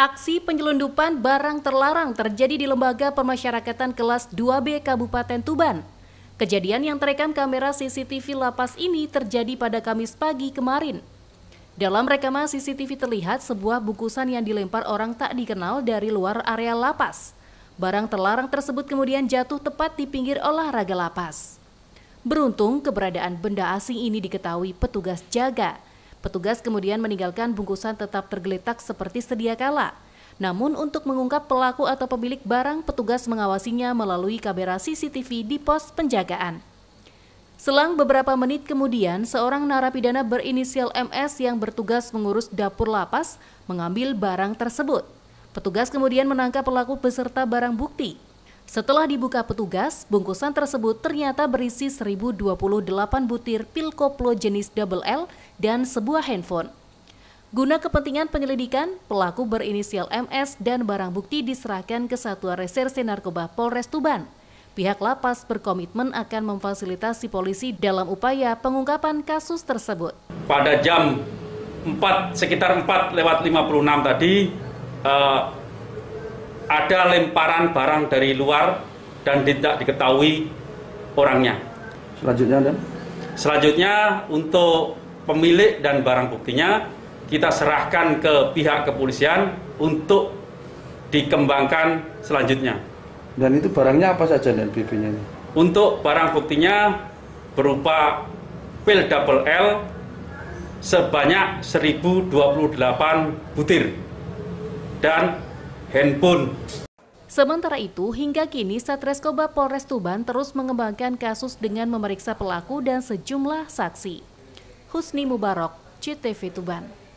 Aksi penyelundupan barang terlarang terjadi di Lembaga Pemasyarakatan Kelas 2B Kabupaten Tuban. Kejadian yang terekam kamera CCTV lapas ini terjadi pada Kamis pagi kemarin. Dalam rekaman CCTV terlihat sebuah bungkusan yang dilempar orang tak dikenal dari luar area lapas. Barang terlarang tersebut kemudian jatuh tepat di pinggir olahraga lapas. Beruntung keberadaan benda asing ini diketahui petugas jaga Petugas kemudian meninggalkan bungkusan tetap tergeletak seperti sedia kala. Namun untuk mengungkap pelaku atau pemilik barang, petugas mengawasinya melalui kamera CCTV di pos penjagaan. Selang beberapa menit kemudian, seorang narapidana berinisial MS yang bertugas mengurus dapur lapas mengambil barang tersebut. Petugas kemudian menangkap pelaku beserta barang bukti. Setelah dibuka petugas, bungkusan tersebut ternyata berisi 1028 butir pil koplo jenis double L dan sebuah handphone. Guna kepentingan penyelidikan, pelaku berinisial MS dan barang bukti diserahkan ke Satuan Reserse Narkoba Polres Tuban. Pihak lapas berkomitmen akan memfasilitasi polisi dalam upaya pengungkapan kasus tersebut. Pada jam 4, sekitar 4 lewat 56 tadi, eh, ada lemparan barang dari luar dan tidak diketahui orangnya. Selanjutnya dan selanjutnya untuk pemilik dan barang buktinya kita serahkan ke pihak kepolisian untuk dikembangkan selanjutnya. Dan itu barangnya apa saja dan bb nya Untuk barang buktinya berupa pil double L sebanyak 1028 butir dan handphone. Sementara itu, hingga kini Satreskoba Polres Tuban terus mengembangkan kasus dengan memeriksa pelaku dan sejumlah saksi. Husni Mubarok, CTV Tuban.